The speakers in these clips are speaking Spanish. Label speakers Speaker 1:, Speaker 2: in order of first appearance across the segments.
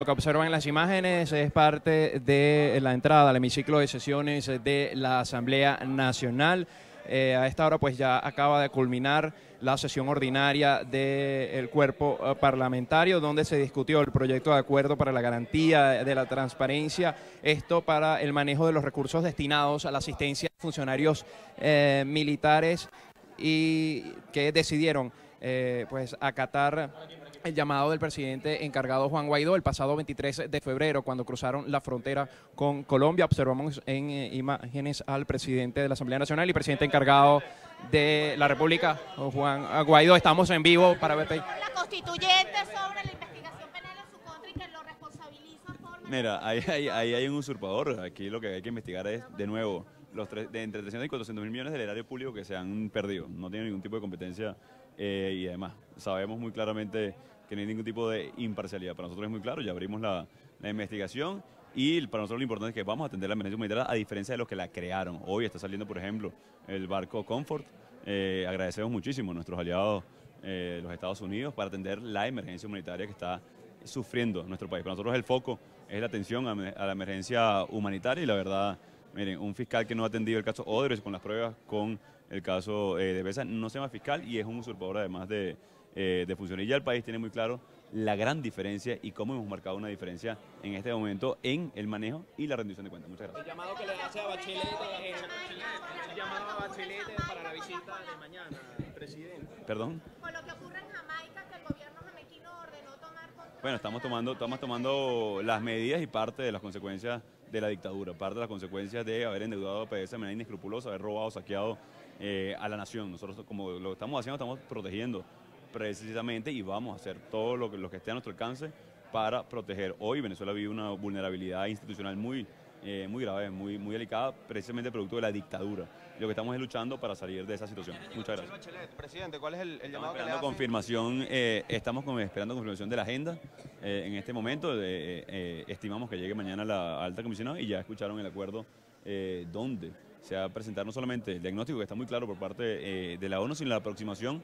Speaker 1: Lo que observan en las imágenes es parte de la entrada al hemiciclo de sesiones de la Asamblea Nacional. Eh, a esta hora pues ya acaba de culminar la sesión ordinaria del cuerpo eh, parlamentario donde se discutió el proyecto de acuerdo para la garantía de la transparencia, esto para el manejo de los recursos destinados a la asistencia de funcionarios eh, militares y que decidieron pues acatar el llamado del presidente encargado Juan Guaidó el pasado 23 de febrero cuando cruzaron la frontera con Colombia. Observamos en eh, imágenes al presidente de la Asamblea Nacional y presidente encargado de la República, Juan Guaidó. Estamos en vivo para ver La
Speaker 2: Mira, ahí, hay un usurpador. Aquí lo que hay que investigar es, de nuevo, los tres, de entre 300 y 400 mil millones del erario público que se han perdido. No tiene ningún tipo de competencia eh, y además sabemos muy claramente que no hay ningún tipo de imparcialidad. Para nosotros es muy claro, ya abrimos la, investigación y para nosotros lo importante es que vamos a atender la emergencia humanitaria a diferencia de los que la crearon. Hoy está saliendo, por ejemplo, el barco Comfort. Eh, agradecemos muchísimo a nuestros aliados, eh, los Estados Unidos, para atender la emergencia humanitaria que está sufriendo nuestro país. Para nosotros el foco es la atención a, la emergencia humanitaria y la verdad, miren, un fiscal que no ha atendido el caso Odres con las pruebas, con el caso eh, de Besa, no se llama fiscal y es un usurpador además de, eh, de ya el país tiene muy claro la gran diferencia y cómo hemos marcado una diferencia en este momento en el manejo y la rendición de cuentas. Muchas gracias.
Speaker 1: llamado que le hace eh, a Bachelet, para la visita de mañana,
Speaker 2: presidente. ¿Perdón? Con lo que ocurre en Jamaica, que el gobierno ordenó tomar... Bueno, estamos tomando, estamos tomando las medidas y parte de las consecuencias de la dictadura, parte de las consecuencias de haber endeudado a PS de manera inescrupulosa, haber robado, saqueado eh, a la nación. Nosotros, como lo estamos haciendo, estamos protegiendo precisamente y vamos a hacer todo lo que, lo que esté a nuestro alcance para proteger. Hoy Venezuela vive una vulnerabilidad institucional muy, eh, muy grave, muy, muy delicada, precisamente producto de la dictadura. Lo que estamos es luchando para salir de esa situación. Muchas gracias. Presidente, ¿cuál es el, llamado esperando que confirmación, eh, Estamos esperando confirmación de la agenda eh, en este momento. estimamos que llegue mañana la alta comisionada y ya escucharon el acuerdo donde se va a presentar no solamente el diagnóstico, que está muy claro por parte de la ONU, sino la aproximación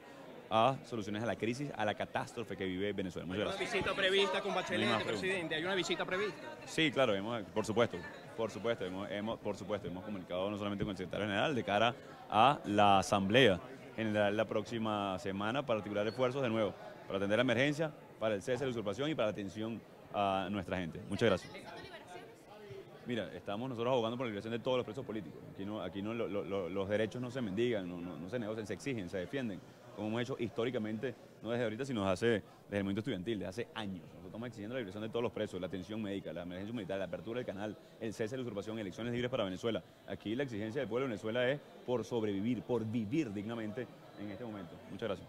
Speaker 2: a soluciones a la crisis, a la catástrofe que vive Venezuela. Muchas gracias. ¿Hay una visita
Speaker 1: prevista con Bachelet, presidente? ¿Hay una visita prevista?
Speaker 2: Sí, claro, por supuesto, por supuesto, hemos, por supuesto, hemos comunicado no solamente con el secretario general de cara a la asamblea general la próxima semana para articular esfuerzos de nuevo para atender la emergencia, para el cese de la usurpación y para la atención a nuestra gente. Muchas gracias. Mira, estamos nosotros abogando por la liberación de todos los presos políticos. Aquí no, aquí no los derechos no se mendigan, no, no se negocian, se exigen, se defienden como hemos hecho históricamente, no desde ahorita, sino desde, desde el momento estudiantil, desde hace años. Nosotros estamos exigiendo la liberación de todos los presos, la atención médica, la emergencia humanitaria, la apertura del canal, el cese de la usurpación, elecciones libres para Venezuela. Aquí la exigencia del pueblo de Venezuela es por sobrevivir, por vivir dignamente en este momento. Muchas gracias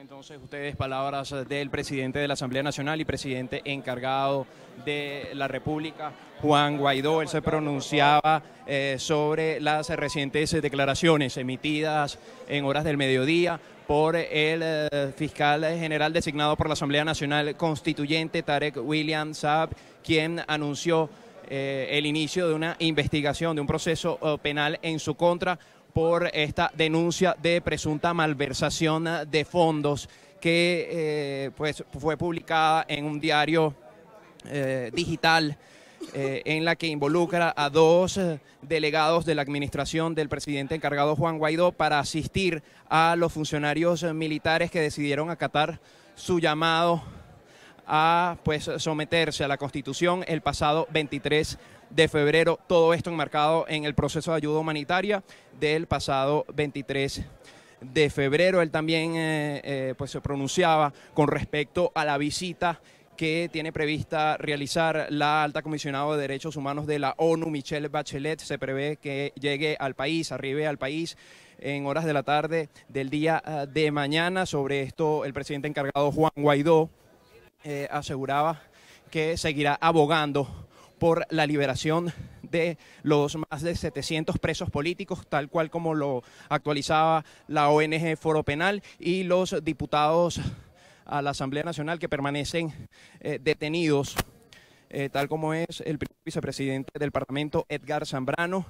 Speaker 2: entonces
Speaker 1: ustedes palabras eh, del presidente de la Asamblea Nacional y presidente encargado de la República, Juan Guaidó. Él se pronunciaba eh, sobre las recientes eh, declaraciones emitidas en horas del mediodía por el fiscal general designado por la Asamblea Nacional Constituyente, Tarek William Saab, quien anunció el inicio de una investigación, de un proceso penal en su contra por esta denuncia de presunta malversación de fondos que eh, pues, fue publicada en un diario eh, digital eh, en la que involucra a dos delegados de la administración del presidente encargado Juan Guaidó para asistir a los funcionarios militares que decidieron acatar su llamado a pues someterse a la Constitución el pasado 23 de de febrero. Todo esto enmarcado en el proceso de ayuda humanitaria del pasado 23 de febrero. Él también eh, eh, pues se pronunciaba con respecto a la visita que tiene prevista realizar la alta comisionada de derechos humanos de la ONU, Michelle Bachelet. Se prevé que llegue al país, arribe al país en horas de la tarde del día ah, de mañana. Sobre esto, el presidente encargado Juan Guaidó eh, aseguraba que seguirá abogando por la liberación de los más de 700 presos políticos, tal cual como lo actualizaba la ONG Foro Penal y los diputados a la Asamblea Nacional que permanecen eh, detenidos, eh, tal como es el vicepresidente del Parlamento, Edgar Zambrano,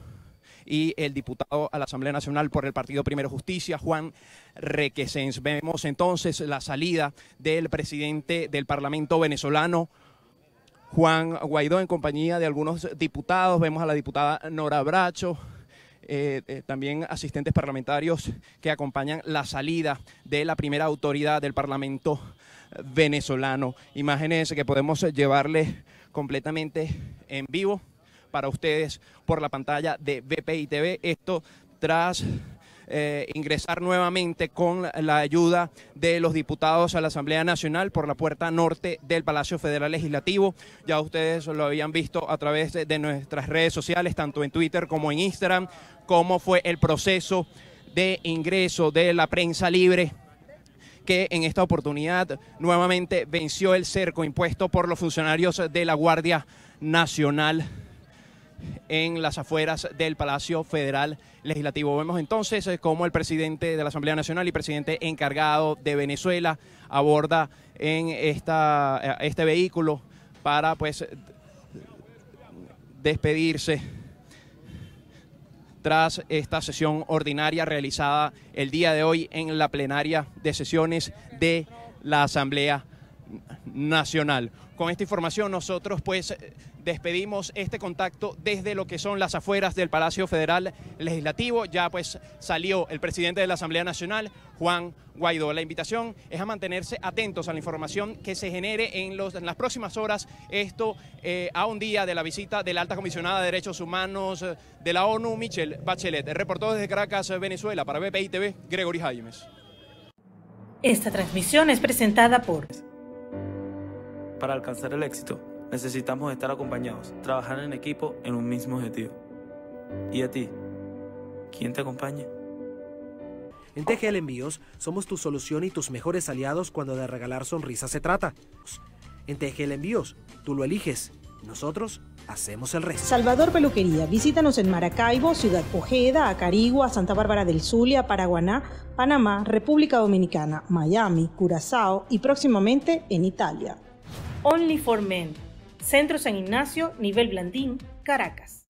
Speaker 1: y el diputado a la Asamblea Nacional por el Partido Primero Justicia, Juan Requesens. Vemos entonces la salida del presidente del Parlamento venezolano, Juan Guaidó en compañía de algunos diputados, vemos a la diputada Nora Bracho, eh, eh, también asistentes parlamentarios que acompañan la salida de la primera autoridad del Parlamento venezolano. Imágenes que podemos llevarles completamente en vivo para ustedes por la pantalla de BPI Esto tras eh, ingresar nuevamente con la ayuda de los diputados a la Asamblea Nacional por la puerta norte del Palacio Federal Legislativo. Ya ustedes lo habían visto a través de nuestras redes sociales, tanto en Twitter como en Instagram, cómo fue el proceso de ingreso de la prensa libre que en esta oportunidad nuevamente venció el cerco impuesto por los funcionarios de la Guardia Nacional en las afueras del Palacio Federal Legislativo. Vemos entonces eh, cómo el presidente de la Asamblea Nacional y presidente encargado de Venezuela aborda en esta, eh, este vehículo para pues despedirse tras esta sesión ordinaria realizada el día de hoy en la plenaria de sesiones de la Asamblea Nacional. Con esta información nosotros pues despedimos este contacto desde lo que son las afueras del Palacio Federal Legislativo. Ya pues salió el presidente de la Asamblea Nacional, Juan Guaidó. La invitación es a mantenerse atentos a la información que se genere en, las próximas horas, esto eh, a un día de la visita de la alta comisionada de Derechos Humanos eh, de la ONU, Michelle Bachelet. Reportó desde Caracas, eh, Venezuela, para BPI TV, Gregory Jaimes.
Speaker 2: Esta transmisión es presentada por... Para alcanzar el éxito Necesitamos estar acompañados, trabajar en equipo en un mismo objetivo. ¿Y a ti? ¿Quién te acompaña?
Speaker 1: En TGL Envíos somos tu solución y tus mejores aliados cuando de regalar sonrisas se trata. En TGL Envíos, tú lo eliges. Nosotros hacemos el resto. Salvador Peluquería. Visítanos en Maracaibo, Ciudad Ojeda, Acarigua, Santa Bárbara del Zulia, Paraguaná, Panamá, República Dominicana, Miami, Curazao y próximamente en Italia. Only for Men Centro San Ignacio, nivel Blandín, Caracas.